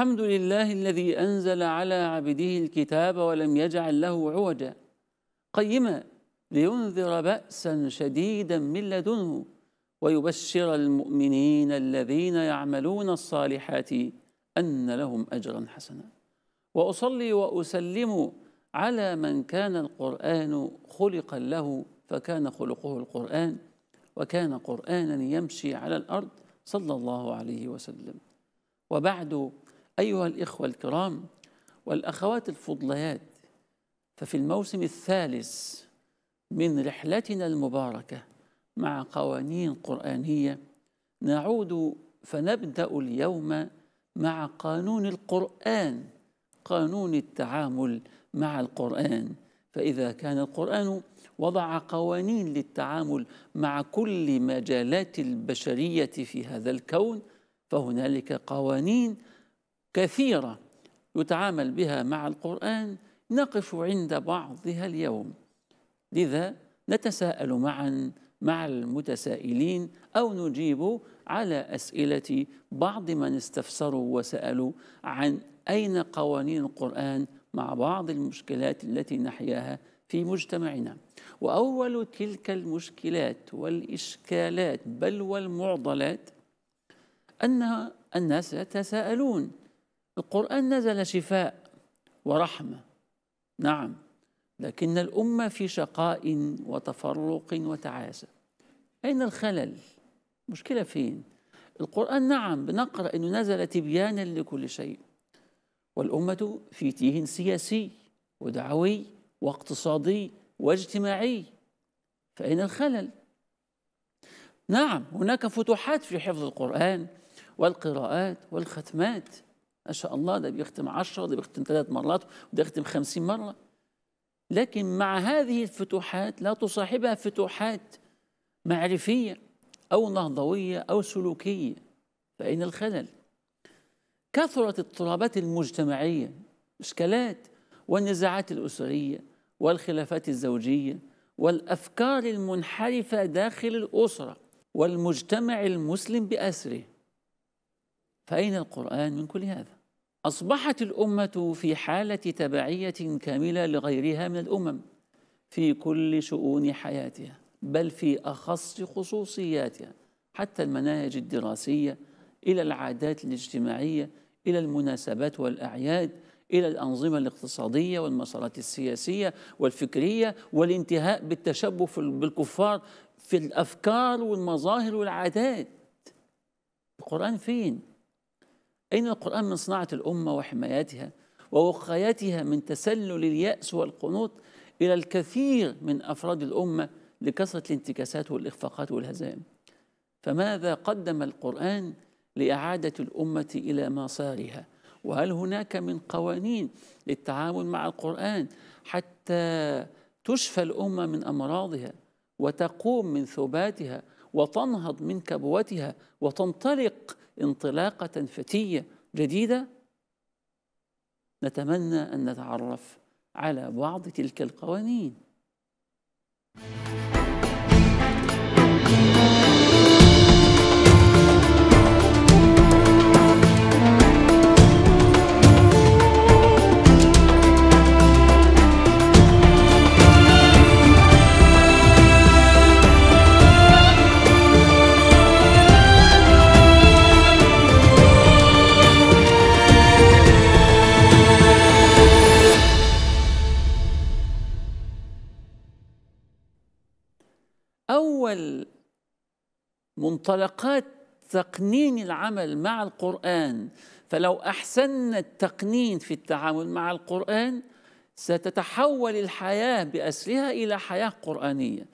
الحمد لله الذي أنزل على عبده الكتاب ولم يجعل له عوجا قيما لينذر بأسا شديدا من لدنه ويبشر المؤمنين الذين يعملون الصالحات أن لهم أجرا حسنا وأصلي وأسلم على من كان القرآن خلقا له فكان خلقه القرآن وكان قرآنا يمشي على الأرض صلى الله عليه وسلم وبعد أيها الإخوة الكرام والأخوات الفضليات ففي الموسم الثالث من رحلتنا المباركة مع قوانين قرآنية نعود فنبدأ اليوم مع قانون القرآن قانون التعامل مع القرآن فإذا كان القرآن وضع قوانين للتعامل مع كل مجالات البشرية في هذا الكون فهنالك قوانين كثيرة يتعامل بها مع القرآن نقف عند بعضها اليوم لذا نتساءل معا مع المتسائلين أو نجيب على أسئلة بعض من استفسروا وسألوا عن أين قوانين القرآن مع بعض المشكلات التي نحياها في مجتمعنا وأول تلك المشكلات والإشكالات بل والمعضلات أن الناس يتساءلون القرآن نزل شفاء ورحمة نعم لكن الأمة في شقاء وتفرق وتعاسة أين الخلل؟ مشكلة فين؟ القرآن نعم بنقرأ أنه نزل تبيانا لكل شيء والأمة في تيه سياسي ودعوي واقتصادي واجتماعي فأين الخلل؟ نعم هناك فتوحات في حفظ القرآن والقراءات والختمات ما شاء الله ده بيختم 10 وده بيختم ثلاث مرات وده يختم 50 مرة لكن مع هذه الفتوحات لا تصاحبها فتوحات معرفية أو نهضوية أو سلوكية فأين الخلل؟ كثرت الاضطرابات المجتمعية إشكالات والنزاعات الأسرية والخلافات الزوجية والأفكار المنحرفة داخل الأسرة والمجتمع المسلم بأسره فأين القرآن من كل هذا؟ أصبحت الأمة في حالة تبعية كاملة لغيرها من الأمم في كل شؤون حياتها بل في أخص خصوصياتها حتى المناهج الدراسية إلى العادات الاجتماعية إلى المناسبات والأعياد إلى الأنظمة الاقتصادية والمسارات السياسية والفكرية والانتهاء بالتشبه بالكفار في الأفكار والمظاهر والعادات القرآن فين؟ أين القرآن من صناعة الأمة وحمايتها ووقايتها من تسلل اليأس والقنوط إلى الكثير من أفراد الأمة لكثرة الانتكاسات والإخفاقات والهزائم فماذا قدم القرآن لإعادة الأمة إلى مسارها وهل هناك من قوانين للتعامل مع القرآن حتى تشفى الأمة من أمراضها وتقوم من ثباتها وتنهض من كبوتها وتنطلق انطلاقه فتيه جديده نتمنى ان نتعرف على بعض تلك القوانين منطلقات تقنين العمل مع القرآن فلو أحسن التقنين في التعامل مع القرآن ستتحول الحياة بأسرها إلى حياة قرآنية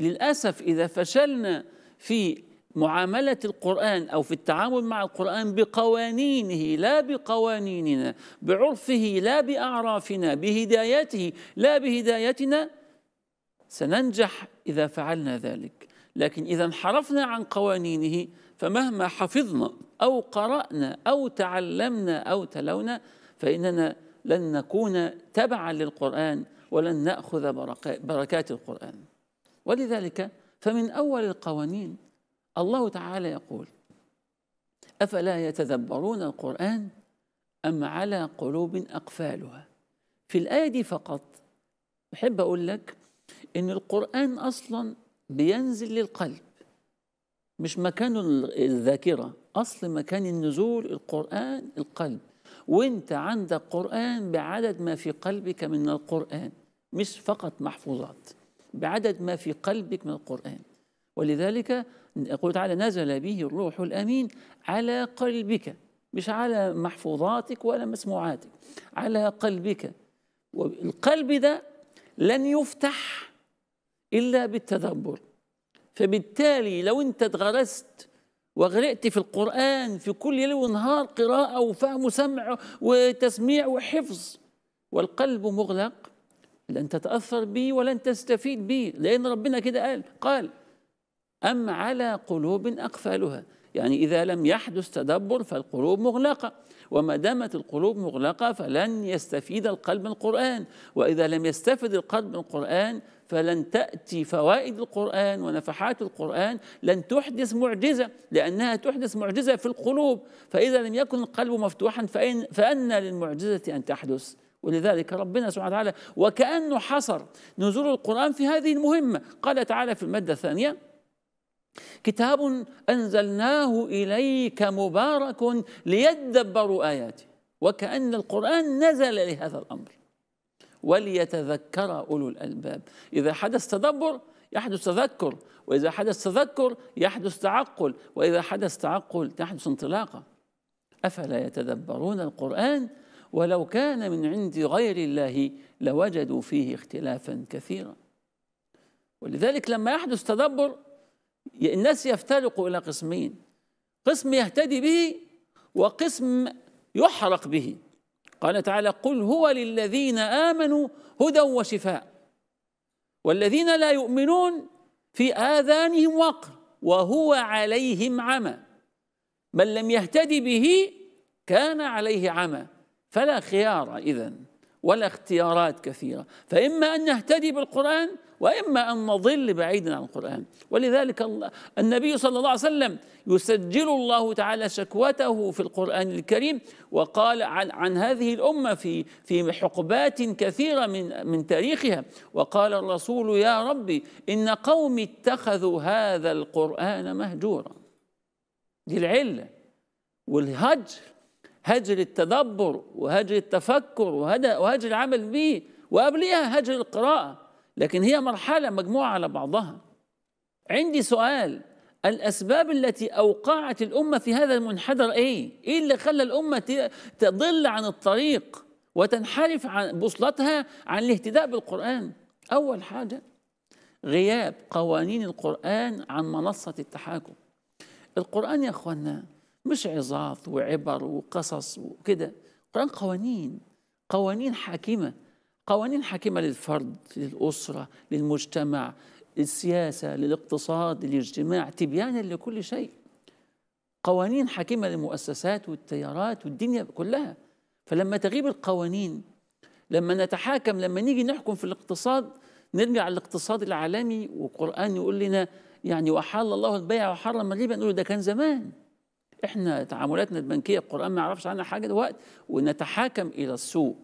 للأسف إذا فشلنا في معاملة القرآن أو في التعامل مع القرآن بقوانينه لا بقوانيننا بعرفه لا بأعرافنا بهدايته لا بهدايتنا سننجح إذا فعلنا ذلك لكن إذا انحرفنا عن قوانينه فمهما حفظنا أو قرأنا أو تعلمنا أو تلونا فإننا لن نكون تبعا للقرآن ولن نأخذ بركات القرآن ولذلك فمن أول القوانين الله تعالى يقول أفلا يتدبرون القرآن أم على قلوب أقفالها في الآية دي فقط أحب أقول لك إن القرآن أصلا بينزل للقلب مش مكانه الذاكرة أصل مكان النزول القرآن القلب وانت عندك قرآن بعدد ما في قلبك من القرآن مش فقط محفوظات بعدد ما في قلبك من القرآن ولذلك يقول تعالى نزل به الروح الأمين على قلبك مش على محفوظاتك ولا مسموعاتك على قلبك والقلب ده لن يفتح إلا بالتدبر فبالتالي لو أنت اتغرست وغرقت في القرآن في كل ليل ونهار قراءة وفهم وسمع وتسميع وحفظ والقلب مغلق لن تتأثر به ولن تستفيد به لأن ربنا كده قال قال أم على قلوب أقفالها يعني إذا لم يحدث تدبر فالقلوب مغلقة وما دامت القلوب مغلقة فلن يستفيد القلب القرآن وإذا لم يستفد القلب القرآن فلن تأتي فوائد القرآن ونفحات القرآن لن تحدث معجزة لأنها تحدث معجزة في القلوب فإذا لم يكن القلب مفتوحا فإن فأن للمعجزة أن تحدث ولذلك ربنا سبحانه وتعالى وكأنه حصر نزول القرآن في هذه المهمة قال تعالى في المادة الثانية كتاب أنزلناه إليك مبارك ليدبروا آياته وكأن القرآن نزل لهذا الأمر وليتذكر أولو الألباب إذا حدث تدبر يحدث تذكر وإذا حدث تذكر يحدث تعقل وإذا حدث تعقل تحدث انطلاقة أفلا يتدبرون القرآن ولو كان من عند غير الله لوجدوا فيه اختلافا كثيرا ولذلك لما يحدث تدبر الناس يفترقوا إلى قسمين قسم يهتدي به وقسم يحرق به قال تعالى قل هو للذين آمنوا هدى وشفاء والذين لا يؤمنون في آذانهم وقر وهو عليهم عمى من لم يهتدي به كان عليه عمى فلا خيار إذن ولا اختيارات كثيرة فإما أن نهتدي بالقرآن وإما أن نضل بعيدا عن القرآن ولذلك النبي صلى الله عليه وسلم يسجل الله تعالى شكوته في القرآن الكريم وقال عن, عن هذه الأمة في, في حقبات كثيرة من, من تاريخها وقال الرسول يا ربي إن قومي اتخذوا هذا القرآن مهجورا دي العلة والهجر هجر التدبر وهجر التفكر وهجر العمل به وقبليها هجر القراءة لكن هي مرحلة مجموعة على بعضها عندي سؤال الأسباب التي أوقعت الأمة في هذا المنحدر إيه؟ إيه اللي خلى الأمة تضل عن الطريق وتنحرف عن بوصلتها عن الاهتداء بالقرآن أول حاجة غياب قوانين القرآن عن منصة التحاكم القرآن يا أخوانا مش عظات وعبر وقصص وكده القرآن قوانين قوانين حاكمة قوانين حاكمة للفرد للأسرة للمجتمع للسياسة للاقتصاد للاجتماع تبيانا لكل شيء قوانين حاكمة للمؤسسات والتيارات والدنيا كلها فلما تغيب القوانين لما نتحاكم لما نيجي نحكم في الاقتصاد نرجع للاقتصاد العالمي والقرآن يقول لنا يعني وأحل الله البيع وحرم الربا نقول ده كان زمان احنا تعاملاتنا البنكيه القران ما يعرفش عنها حاجه دلوقتي ونتحاكم الى السوق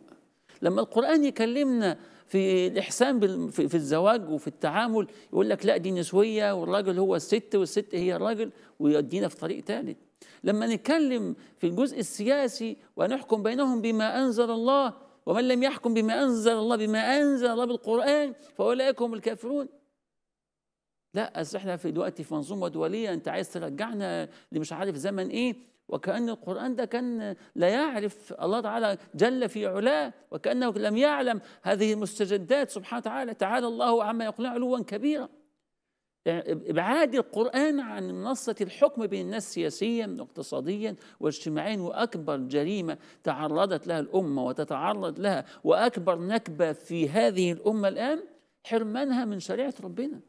لما القران يكلمنا في الاحسان في الزواج وفي التعامل يقول لك لا دي نسويه والراجل هو الست والست هي الراجل ويودينا في طريق ثالث لما نتكلم في الجزء السياسي ونحكم بينهم بما انزل الله ومن لم يحكم بما انزل الله بما انزل الله بالقران فاولئك هم الكافرون لا اصل احنا في دلوقتي في منظومه دوليه انت عايز ترجعنا لمش عارف زمن ايه وكأن القرآن ده كان لا يعرف الله تعالى جل في علاه وكأنه لم يعلم هذه المستجدات سبحانه وتعالى تعالى الله عما يقول علوا كبيرا إبعاد القرآن عن منصة الحكم بين الناس سياسيا واقتصاديا واجتماعيا وأكبر جريمة تعرضت لها الأمة وتتعرض لها وأكبر نكبة في هذه الأمة الآن حرمانها من شريعة ربنا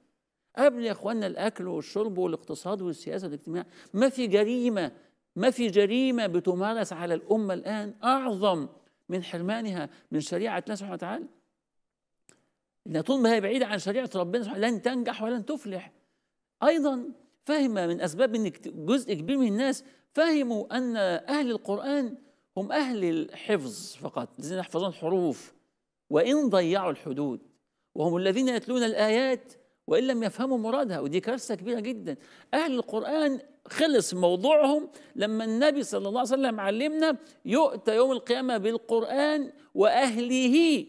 قبل يا اخواننا الاكل والشرب والاقتصاد والسياسه والاجتماع ما في جريمه ما في جريمه بتمارس على الامه الان اعظم من حرمانها من شريعه الله سبحانه وتعالى إن طول ما هي بعيدة عن شريعة ربنا سبحانه لن تنجح ولن تفلح أيضا فهم من أسباب أن جزء كبير من الناس فهموا أن أهل القرآن هم أهل الحفظ فقط الذين يحفظون الحروف وإن ضيعوا الحدود وهم الذين يتلون الآيات وإن لم يفهموا مرادها ودي كارثة كبيرة جدا أهل القرآن خلص موضوعهم لما النبي صلى الله عليه وسلم علمنا يؤتى يوم القيامة بالقرآن وأهله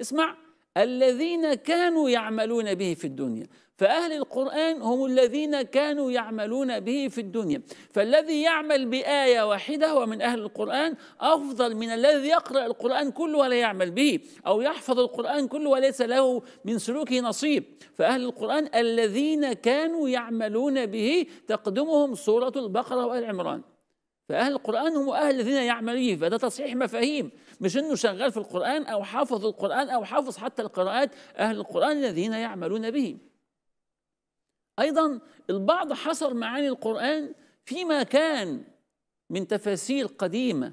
اسمع الذين كانوا يعملون به في الدنيا فأهل القرآن هم الذين كانوا يعملون به في الدنيا فالذي يعمل بآية واحدة هو من أهل القرآن أفضل من الذي يقرأ القرآن كله ولا يعمل به أو يحفظ القرآن كله وليس له من سلوكه نصيب فأهل القرآن الذين كانوا يعملون به تقدمهم سورة البقرة وآل عمران فأهل القرآن هم أهل الذين يعملون به فده تصحيح مفاهيم مش إنه شغال في القرآن أو حافظ القرآن أو حافظ حتى القراءات أهل القرآن الذين يعملون به أيضا البعض حصر معاني القرآن فيما كان من تفاسير قديمة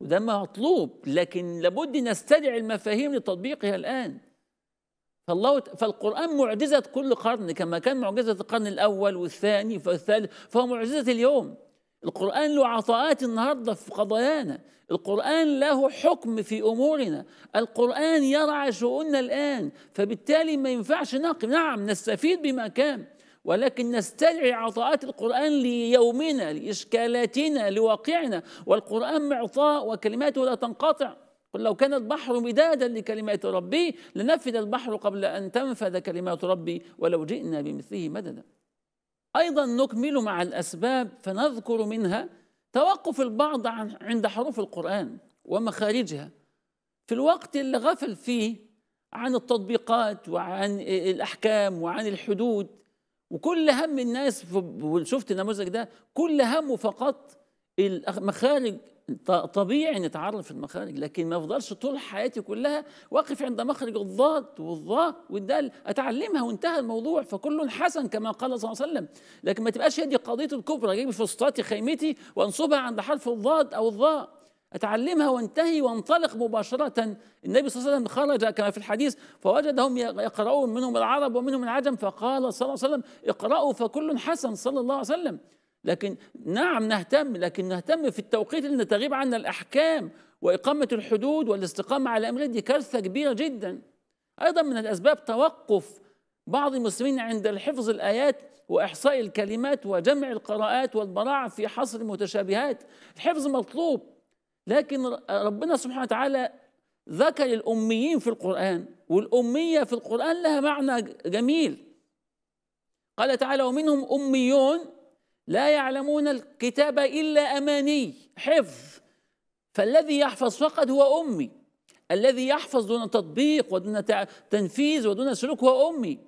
وده مطلوب لكن لابد نستدعي المفاهيم لتطبيقها الآن فالله فالقرآن معجزة كل قرن كما كان معجزة القرن الأول والثاني والثالث فهو معجزة اليوم القرآن له عطاءات النهاردة في قضايانا القرآن له حكم في أمورنا القرآن يرعى شؤوننا الآن فبالتالي ما ينفعش نقم نعم نستفيد بما كان ولكن نستدعي عطاءات القرآن ليومنا لإشكالاتنا لواقعنا والقرآن معطاء وكلماته لا تنقطع قل لو كان البحر مدادا لكلمات ربي لنفذ البحر قبل أن تنفذ كلمات ربي ولو جئنا بمثله مددا أيضا نكمل مع الأسباب فنذكر منها توقف البعض عن عند حروف القرآن ومخارجها في الوقت اللي غفل فيه عن التطبيقات وعن الأحكام وعن الحدود وكل هم الناس شفت النموذج ده كل همه فقط مخارج طبيعي نتعرف في المخارج لكن ما افضلش طول حياتي كلها واقف عند مخرج الضاد والظاء والدال اتعلمها وانتهى الموضوع فكل حسن كما قال صلى الله عليه وسلم لكن ما تبقاش هي دي قضيتي الكبرى اجيب فسطاتي خيمتي وانصبها عند حرف الضاد او الظاء اتعلمها وانتهي وانطلق مباشره النبي صلى الله عليه وسلم خرج كما في الحديث فوجدهم يقرؤون منهم العرب ومنهم العجم فقال صلى الله عليه وسلم اقرأوا فكل حسن صلى الله عليه وسلم لكن نعم نهتم لكن نهتم في التوقيت اللي تغيب عنا الأحكام وإقامة الحدود والاستقامة على امر دي كارثة كبيرة جدا أيضا من الأسباب توقف بعض المسلمين عند الحفظ الآيات وإحصاء الكلمات وجمع القراءات والبراعة في حصر المتشابهات الحفظ مطلوب لكن ربنا سبحانه وتعالى ذكر الأميين في القرآن والأمية في القرآن لها معنى جميل قال تعالى ومنهم أميون لا يعلمون الكتاب إلا أماني حفظ فالذي يحفظ فقط هو أمي الذي يحفظ دون تطبيق ودون تنفيذ ودون سلوك هو أمي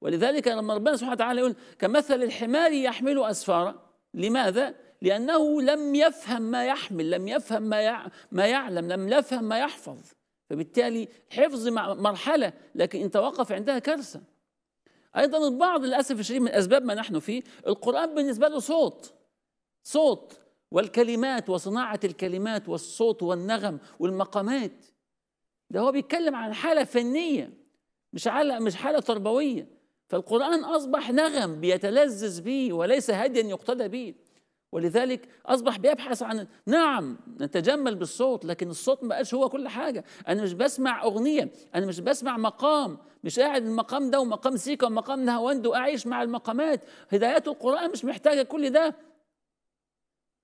ولذلك لما ربنا سبحانه وتعالى يقول كمثل الحمار يحمل أسفارا لماذا؟ لأنه لم يفهم ما يحمل لم يفهم ما, ما يعلم لم يفهم ما يحفظ فبالتالي حفظ مرحلة لكن إن توقف عندها كارثة ايضا البعض للاسف الشديد من اسباب ما نحن فيه القران بالنسبه له صوت صوت والكلمات وصناعه الكلمات والصوت والنغم والمقامات ده هو بيتكلم عن حاله فنيه مش حاله مش حاله تربويه فالقران اصبح نغم بيتلذذ به وليس هديا يقتدى به ولذلك اصبح بيبحث عن نعم نتجمل بالصوت لكن الصوت ما بقاش هو كل حاجه انا مش بسمع اغنيه انا مش بسمع مقام مش قاعد المقام ده ومقام سيكا ومقام نهاوند واعيش مع المقامات هدايات القران مش محتاجه كل ده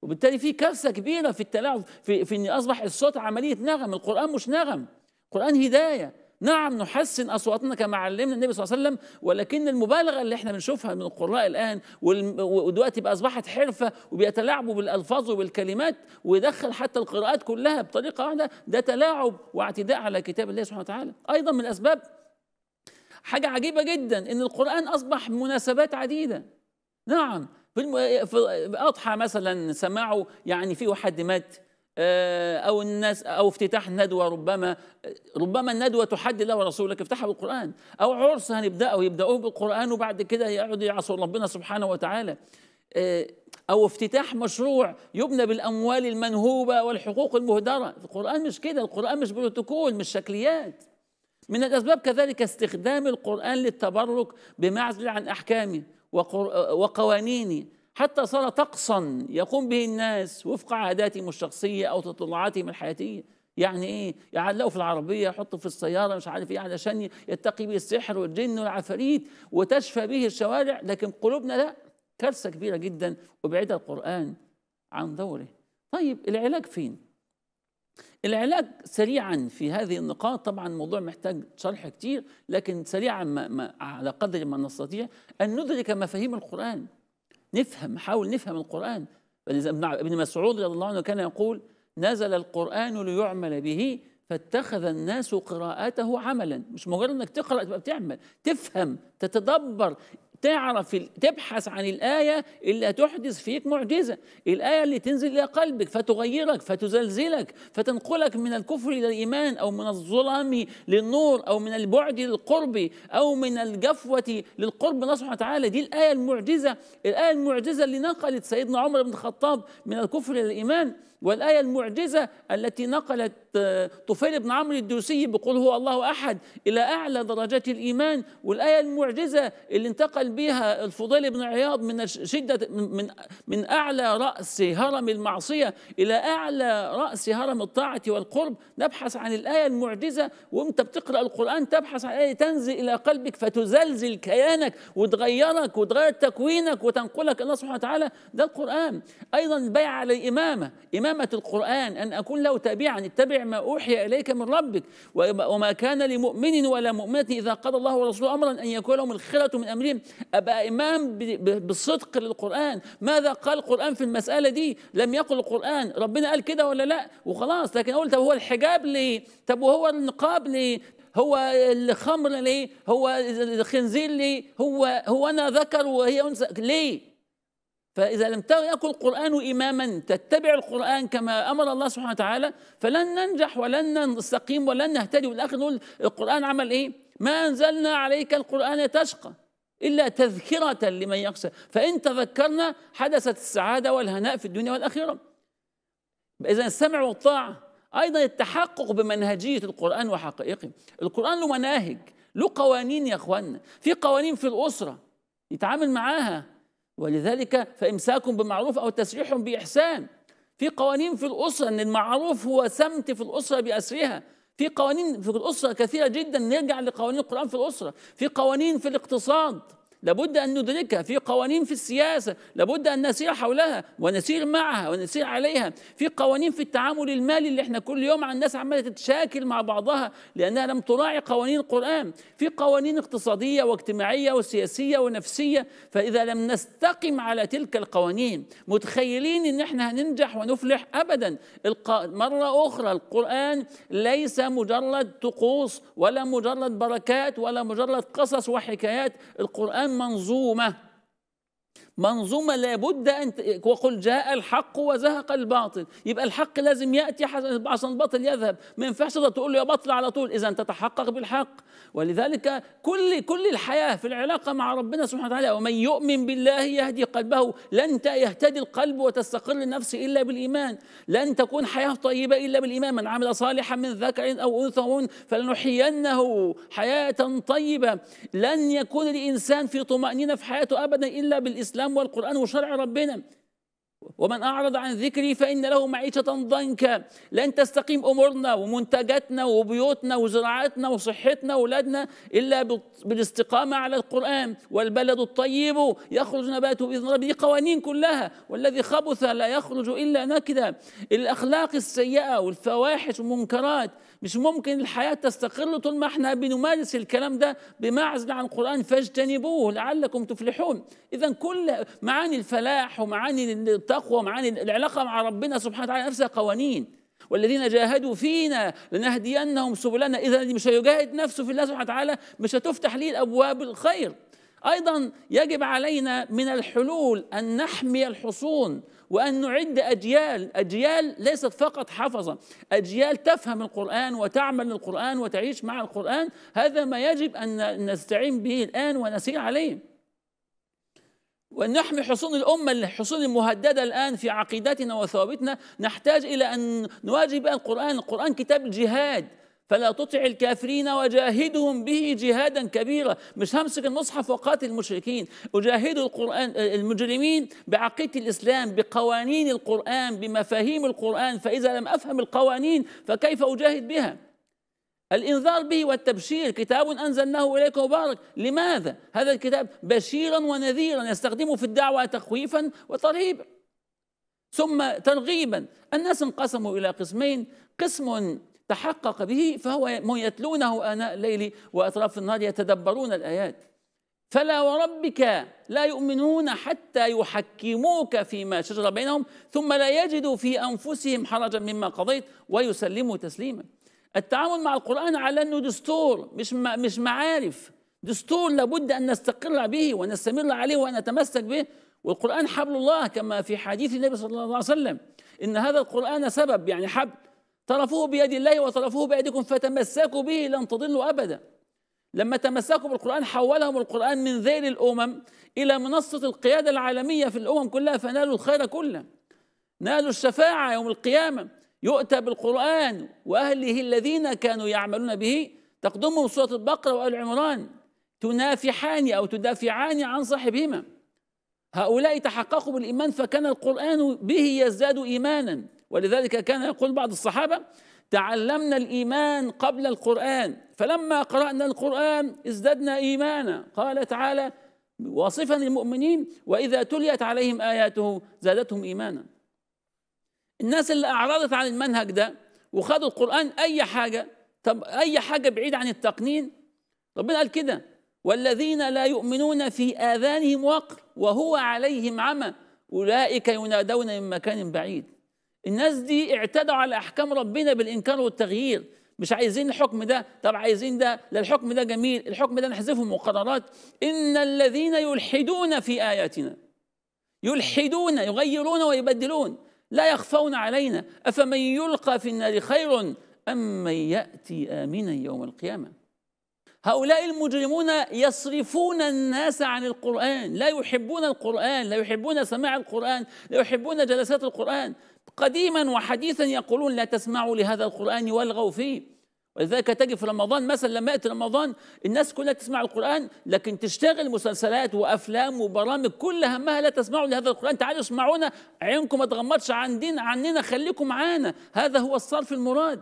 وبالتالي في كارثه كبيره في التلاعب في, في ان اصبح الصوت عمليه نغم القران مش نغم القران هدايه نعم نحسن اصواتنا كما علمنا النبي صلى الله عليه وسلم ولكن المبالغه اللي احنا بنشوفها من القراء الان ودلوقتي بقى اصبحت حرفه وبيتلاعبوا بالالفاظ وبالكلمات ويدخل حتى القراءات كلها بطريقه واحده ده تلاعب واعتداء على كتاب الله سبحانه وتعالى ايضا من الاسباب حاجه عجيبه جدا ان القران اصبح مناسبات عديده نعم في اضحى مثلا سماعه يعني في حد مات آه، او الناس او افتتاح ندوه ربما ربما الندوه تحدد الله ورسولك افتحها بالقران او عرس هنبداه يبداوه بالقران وبعد كده يقعدوا يعصوا ربنا سبحانه وتعالى آه، او افتتاح مشروع يبنى بالاموال المنهوبه والحقوق المهدره القران مش كده القران مش بروتوكول مش شكليات من الاسباب كذلك استخدام القران للتبرك بمعزل عن احكامه وقوانينه حتى صار طقسا يقوم به الناس وفق عاداتهم الشخصيه او تطلعاتهم الحياتيه يعني ايه يعلقه يعني في العربيه يحطه في السياره مش عارف ايه علشان يتقي به السحر والجن والعفاريت وتشفى به الشوارع لكن قلوبنا لا كارثه كبيره جدا وبعيد القران عن دوره طيب العلاج فين العلاج سريعا في هذه النقاط طبعا الموضوع محتاج شرح كتير لكن سريعا ما ما على قدر ما نستطيع ان ندرك مفاهيم القران نفهم حاول نفهم القرآن ابن مسعود رضي الله عنه كان يقول نزل القرآن ليعمل به فاتخذ الناس قراءته عملا مش مجرد انك تقرا تبقى بتعمل تفهم تتدبر تعرف تبحث عن الآية اللي هتحدث فيك معجزة الآية اللي تنزل إلى قلبك فتغيرك فتزلزلك فتنقلك من الكفر إلى الإيمان أو من الظلام للنور أو من البعد للقرب أو من الجفوة للقرب الله سبحانه وتعالى دي الآية المعجزة الآية المعجزة اللي نقلت سيدنا عمر بن الخطاب من الكفر إلى الإيمان والآية المعجزة التي نقلت آه، طفيل بن عمرو الدوسي بقول هو الله أحد إلى أعلى درجات الإيمان والآية المعجزة اللي انتقل بها الفضيل بن عياض من شدة من من أعلى رأس هرم المعصية إلى أعلى رأس هرم الطاعة والقرب نبحث عن الآية المعجزة وأنت بتقرأ القرآن تبحث عن آية تنزل إلى قلبك فتزلزل كيانك وتغيرك وتغير تكوينك وتنقلك الله سبحانه وتعالى ده القرآن أيضا البيع على الإمامة إمامة إمامة القرآن أن أكون له تابعا اتبع ما أوحي إليك من ربك وما كان لمؤمن ولا مؤمنة إذا قضى الله ورسوله أمرا أن يكون لهم الخيرة من أمرهم أبقى إمام بالصدق للقرآن ماذا قال القرآن في المسألة دي لم يقل القرآن ربنا قال كده ولا لا وخلاص لكن أقول طب هو الحجاب ليه طب وهو النقاب ليه هو الخمر ليه هو الخنزير ليه هو هو أنا ذكر وهي أنثى ليه فإذا لم يكن القرآن إماما تتبع القرآن كما أمر الله سبحانه وتعالى فلن ننجح ولن نستقيم ولن نهتدي والآخر نقول القرآن عمل إيه؟ ما أنزلنا عليك القرآن تشقى إلا تذكرة لمن يخشى فإن تذكرنا حدثت السعادة والهناء في الدنيا والآخرة إذا السمع والطاعة أيضا التحقق بمنهجية القرآن وحقائقه القرآن له مناهج له قوانين يا إخواننا في قوانين في الأسرة يتعامل معاها ولذلك فإمساك بمعروف أو تسريح بإحسان في قوانين في الأسرة أن المعروف هو سمت في الأسرة بأسرها في قوانين في الأسرة كثيرة جدا نرجع لقوانين القرآن في الأسرة في قوانين في الاقتصاد لابد أن ندركها في قوانين في السياسة لابد أن نسير حولها ونسير معها ونسير عليها في قوانين في التعامل المالي اللي احنا كل يوم عن الناس عمالة تتشاكل مع بعضها لأنها لم تراعي قوانين القرآن في قوانين اقتصادية واجتماعية وسياسية ونفسية فإذا لم نستقم على تلك القوانين متخيلين إن احنا هننجح ونفلح أبدا مرة أخرى القرآن ليس مجرد طقوس ولا مجرد بركات ولا مجرد قصص وحكايات القرآن منظومه منظومة لابد أن وقل جاء الحق وزهق الباطل يبقى الحق لازم يأتي عشان الباطل يذهب ما ينفعش تقول له يا باطل على طول إذا تتحقق بالحق ولذلك كل كل الحياة في العلاقة مع ربنا سبحانه وتعالى ومن يؤمن بالله يهدي قلبه لن يهتدي القلب وتستقر النفس إلا بالإيمان لن تكون حياة طيبة إلا بالإيمان من عمل صالحا من ذكر أو أنثى فلنحيينه حياة طيبة لن يكون الإنسان في طمأنينة في حياته أبدا إلا بالإسلام الإسلام والقرآن وشرع ربنا ومن أعرض عن ذكري فإن له معيشة ضنكا لن تستقيم أمورنا ومنتجاتنا وبيوتنا وزراعتنا وصحتنا وأولادنا إلا بالاستقامة على القرآن والبلد الطيب يخرج نباته بإذن ربه قوانين كلها والذي خبث لا يخرج إلا نكدا الأخلاق السيئة والفواحش والمنكرات مش ممكن الحياة تستقر طول ما احنا بنمارس الكلام ده بمعزل عن القرآن فاجتنبوه لعلكم تفلحون إذا كل معاني الفلاح ومعاني التقوى ومعاني العلاقة مع ربنا سبحانه وتعالى نفسها قوانين والذين جاهدوا فينا لنهدينهم سبلنا اذا اللي مش هيجاهد نفسه في الله سبحانه وتعالى مش هتفتح ليه الابواب الخير ايضا يجب علينا من الحلول ان نحمي الحصون وأن نعد أجيال أجيال ليست فقط حفظا أجيال تفهم القرآن وتعمل للقرآن وتعيش مع القرآن هذا ما يجب أن نستعين به الآن ونسير عليه ونحمي حصون الأمة الحصون المهددة الآن في عقيدتنا وثوابتنا نحتاج إلى أن نواجه بها القرآن القرآن كتاب الجهاد فلا تطع الكافرين وجاهدهم به جهادا كبيرا مش همسك المصحف وقاتل المشركين أجاهد القرآن المجرمين بعقيدة الإسلام بقوانين القرآن بمفاهيم القرآن فإذا لم أفهم القوانين فكيف أجاهد بها الإنذار به والتبشير كتاب أنزلناه إليك مبارك لماذا هذا الكتاب بشيرا ونذيرا يستخدمه في الدعوة تخويفا وترهيبا ثم ترغيبا الناس انقسموا إلى قسمين قسم تحقق به فهو يتلونه آناء الليل وأطراف النهار يتدبرون الآيات فلا وربك لا يؤمنون حتى يحكموك فيما شجر بينهم ثم لا يجدوا في أنفسهم حرجا مما قضيت ويسلموا تسليما التعامل مع القرآن على أنه دستور مش مش معارف دستور لابد أن نستقر به ونستمر عليه ونتمسك به والقرآن حبل الله كما في حديث النبي صلى الله عليه وسلم إن هذا القرآن سبب يعني حبل طرفوه بيد الله وطرفوه بأيديكم فتمسكوا به لن تضلوا أبدا لما تمسكوا بالقرآن حولهم القرآن من ذيل الأمم إلى منصة القيادة العالمية في الأمم كلها فنالوا الخير كله نالوا الشفاعة يوم القيامة يؤتى بالقرآن وأهله الذين كانوا يعملون به تقدمهم سورة البقرة وآل عمران تنافحان أو تدافعان عن صاحبهما هؤلاء تحققوا بالإيمان فكان القرآن به يزداد إيمانا ولذلك كان يقول بعض الصحابة تعلمنا الإيمان قبل القرآن فلما قرأنا القرآن ازددنا إيمانا قال تعالى واصفا المؤمنين وإذا تليت عليهم آياته زادتهم إيمانا الناس اللي أعرضت عن المنهج ده وخدوا القرآن أي حاجة طب أي حاجة بعيد عن التقنين ربنا قال كده والذين لا يؤمنون في آذانهم وقر وهو عليهم عمى أولئك ينادون من مكان بعيد الناس دي اعتدوا على احكام ربنا بالانكار والتغيير مش عايزين الحكم ده طب عايزين ده لا الحكم ده جميل الحكم ده نحذفه من القرارات ان الذين يلحدون في اياتنا يلحدون يغيرون ويبدلون لا يخفون علينا افمن يلقى في النار خير ام من ياتي امنا يوم القيامه هؤلاء المجرمون يصرفون الناس عن القرآن لا يحبون القرآن لا يحبون سماع القرآن لا يحبون جلسات القرآن قديما وحديثا يقولون لا تسمعوا لهذا القرآن والغوا فيه ولذلك تجد في رمضان مثلا لما يأتي رمضان الناس كلها تسمع القرآن لكن تشتغل مسلسلات وأفلام وبرامج كل همها لا تسمعوا لهذا القرآن تعالوا اسمعونا عينكم ما تغمضش عندنا عننا خليكم معانا هذا هو الصرف المراد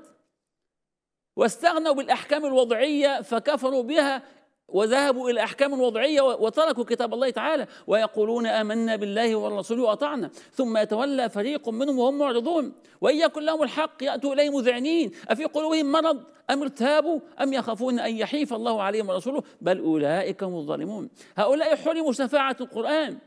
واستغنوا بالأحكام الوضعية فكفروا بها وذهبوا إلى أحكام وضعية وتركوا كتاب الله تعالى ويقولون آمنا بالله والرسول وأطعنا ثم يتولى فريق منهم وهم معرضون وإن يكن لهم الحق يأتوا إليه مذعنين أفي قلوبهم مرض أم ارتابوا أم يخافون أن يحيف الله عليهم ورسوله بل أولئك هم الظالمون هؤلاء حرموا شفاعة القرآن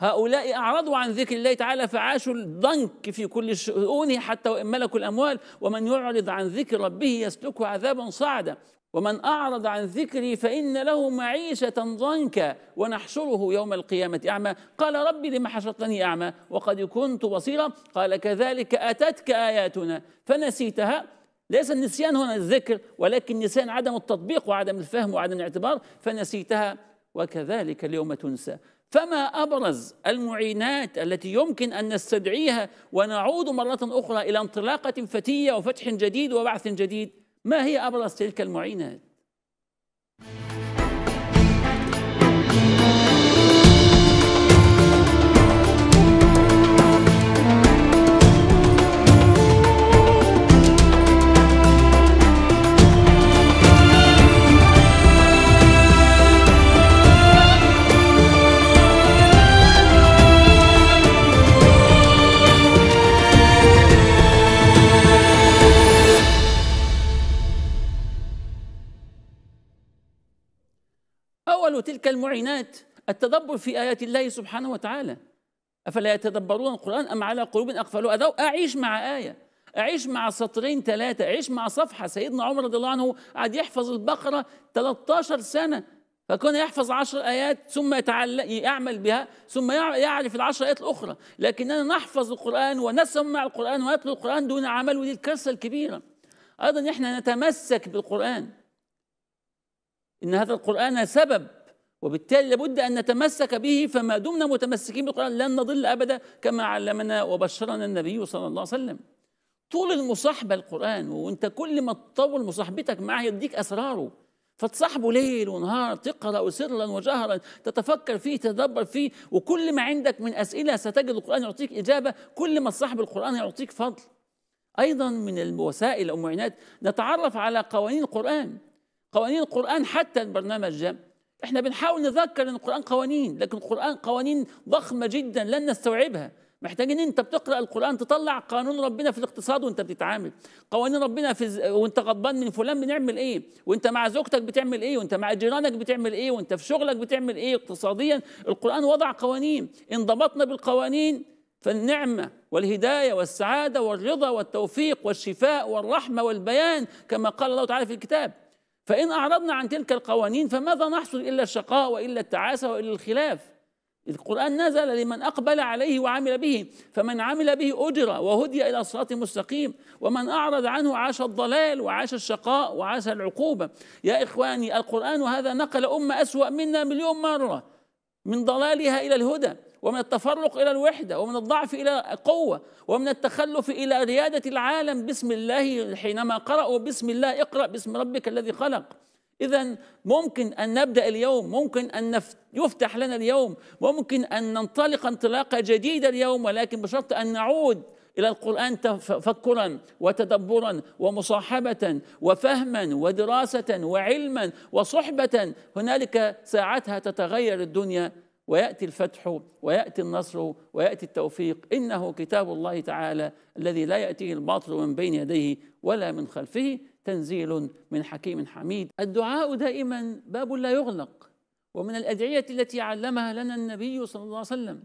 هؤلاء أعرضوا عن ذكر الله تعالى فعاشوا الضنك في كل شؤونه حتى وإن ملكوا الأموال ومن يعرض عن ذكر ربه يسلكه عذابا صعدا ومن أعرض عن ذكري فإن له معيشة ضنكا ونحشره يوم القيامة أعمى قال ربي لم حشرتني أعمى وقد كنت بصيرا قال كذلك أتتك آياتنا فنسيتها ليس النسيان هنا الذكر ولكن نسيان عدم التطبيق وعدم الفهم وعدم الاعتبار فنسيتها وكذلك اليوم تنسى فما ابرز المعينات التي يمكن ان نستدعيها ونعود مره اخرى الى انطلاقه فتيه وفتح جديد وبعث جديد ما هي أبرز تلك المعينات؟ تلك المعينات التدبر في آيات الله سبحانه وتعالى أفلا يتدبرون القرآن أم على قلوب أقفلوا أذو أعيش مع آية أعيش مع سطرين ثلاثة أعيش مع صفحة سيدنا عمر رضي الله عنه قعد يحفظ البقرة 13 سنة فكان يحفظ عشر آيات ثم يعمل بها ثم يعرف العشر آيات الأخرى لكننا نحفظ القرآن ونسمع القرآن ونتلو القرآن دون عمل ودي الكارثة الكبيرة أيضا نحن نتمسك بالقرآن إن هذا القرآن سبب وبالتالي لابد أن نتمسك به فما دمنا متمسكين بالقرآن لن نضل أبدا كما علمنا وبشرنا النبي صلى الله عليه وسلم طول المصاحبة القرآن وانت كل ما تطول مصاحبتك معه يديك أسراره فتصاحبه ليل ونهار تقرأ سرا وجهرا تتفكر فيه تتدبر فيه وكل ما عندك من أسئلة ستجد القرآن يعطيك إجابة كل ما تصاحب القرآن يعطيك فضل أيضا من الوسائل أو المعينات نتعرف على قوانين القرآن قوانين القرآن حتى البرنامج ده احنا بنحاول نذكر ان القران قوانين لكن القران قوانين ضخمه جدا لن نستوعبها محتاجين انت بتقرا القران تطلع قانون ربنا في الاقتصاد وانت بتتعامل قوانين ربنا في ز... وانت غضبان من فلان بنعمل ايه وانت مع زوجتك بتعمل ايه وانت مع جيرانك بتعمل ايه وانت في شغلك بتعمل ايه اقتصاديا القران وضع قوانين ان ضبطنا بالقوانين فالنعمه والهدايه والسعاده والرضا والتوفيق والشفاء والرحمه والبيان كما قال الله تعالى في الكتاب فإن أعرضنا عن تلك القوانين فماذا نحصل إلا الشقاء وإلا التعاسة وإلا الخلاف القرآن نزل لمن أقبل عليه وعمل به فمن عمل به أجر وهدي إلى صراط مستقيم ومن أعرض عنه عاش الضلال وعاش الشقاء وعاش العقوبة يا إخواني القرآن هذا نقل أمة أسوأ منا مليون مرة من ضلالها إلى الهدى ومن التفرق إلى الوحدة ومن الضعف إلى قوة ومن التخلف إلى ريادة العالم بسم الله حينما قرأوا بسم الله اقرأ باسم ربك الذي خلق إذا ممكن أن نبدأ اليوم ممكن أن يفتح لنا اليوم وممكن أن ننطلق انطلاقة جديدة اليوم ولكن بشرط أن نعود إلى القرآن تفكرا وتدبرا ومصاحبة وفهما ودراسة وعلما وصحبة هنالك ساعتها تتغير الدنيا وياتي الفتح وياتي النصر وياتي التوفيق انه كتاب الله تعالى الذي لا ياتيه الباطل من بين يديه ولا من خلفه تنزيل من حكيم حميد الدعاء دائما باب لا يغلق ومن الادعيه التي علمها لنا النبي صلى الله عليه وسلم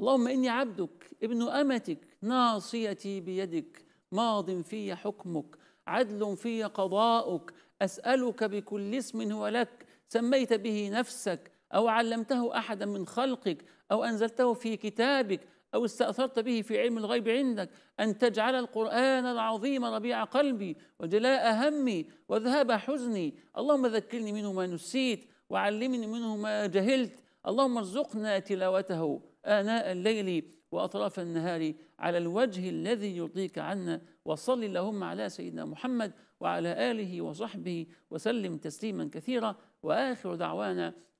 اللهم اني عبدك ابن امتك ناصيتي بيدك ماض في حكمك عدل في قضاؤك اسالك بكل اسم هو لك سميت به نفسك أو علمته أحدا من خلقك أو أنزلته في كتابك أو استأثرت به في علم الغيب عندك أن تجعل القرآن العظيم ربيع قلبي وجلاء همي وذهاب حزني اللهم ذكرني منه ما نسيت وعلمني منه ما جهلت اللهم ارزقنا تلاوته آناء الليل وأطراف النهار على الوجه الذي يرضيك عنا وصل اللهم على سيدنا محمد وعلى آله وصحبه وسلم تسليما كثيرا وآخر دعوانا